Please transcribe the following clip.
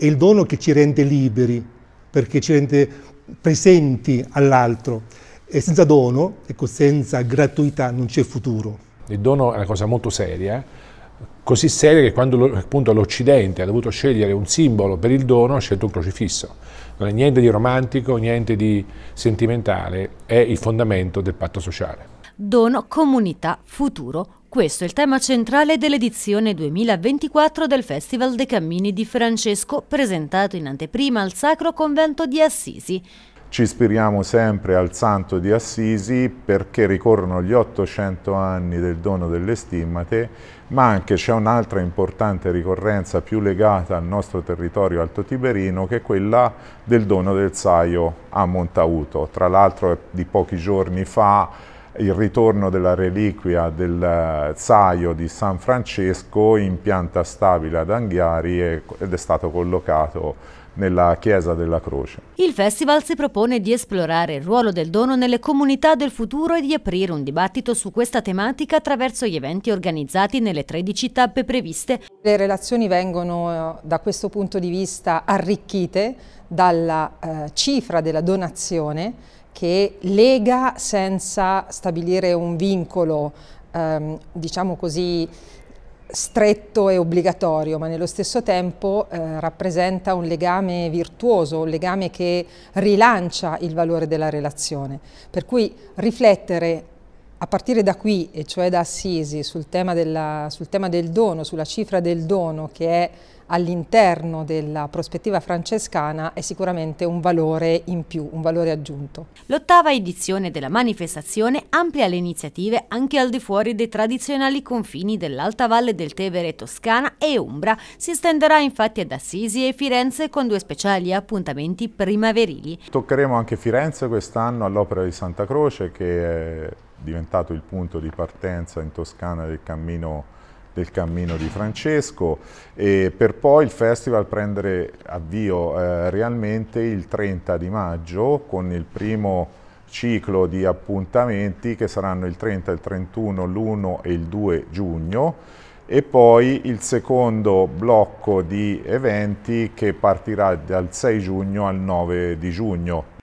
È il dono che ci rende liberi, perché ci rende presenti all'altro. E senza dono, ecco, senza gratuità non c'è futuro. Il dono è una cosa molto seria, così seria che quando l'Occidente ha dovuto scegliere un simbolo per il dono ha scelto un crocifisso. Non è niente di romantico, niente di sentimentale, è il fondamento del patto sociale. Dono, comunità, futuro. Questo è il tema centrale dell'edizione 2024 del Festival dei Cammini di Francesco, presentato in anteprima al Sacro Convento di Assisi. Ci ispiriamo sempre al Santo di Assisi perché ricorrono gli 800 anni del dono delle stimmate, ma anche c'è un'altra importante ricorrenza più legata al nostro territorio alto tiberino che è quella del dono del saio a Montauto. Tra l'altro di pochi giorni fa il ritorno della reliquia del Zaio eh, di San Francesco in pianta stabile ad Anghiari ed è stato collocato nella Chiesa della Croce. Il festival si propone di esplorare il ruolo del dono nelle comunità del futuro e di aprire un dibattito su questa tematica attraverso gli eventi organizzati nelle 13 tappe previste. Le relazioni vengono eh, da questo punto di vista arricchite dalla eh, cifra della donazione che lega senza stabilire un vincolo, ehm, diciamo così, stretto e obbligatorio, ma nello stesso tempo eh, rappresenta un legame virtuoso, un legame che rilancia il valore della relazione. Per cui riflettere a partire da qui, e cioè da Assisi, sul tema, della, sul tema del dono, sulla cifra del dono che è all'interno della prospettiva francescana è sicuramente un valore in più, un valore aggiunto. L'ottava edizione della manifestazione amplia le iniziative anche al di fuori dei tradizionali confini dell'Alta Valle del Tevere Toscana e Umbra. Si estenderà infatti ad Assisi e Firenze con due speciali appuntamenti primaverili. Toccheremo anche Firenze quest'anno all'Opera di Santa Croce che è diventato il punto di partenza in Toscana del cammino del cammino di Francesco e per poi il festival prendere avvio eh, realmente il 30 di maggio con il primo ciclo di appuntamenti che saranno il 30, il 31, l'1 e il 2 giugno e poi il secondo blocco di eventi che partirà dal 6 giugno al 9 di giugno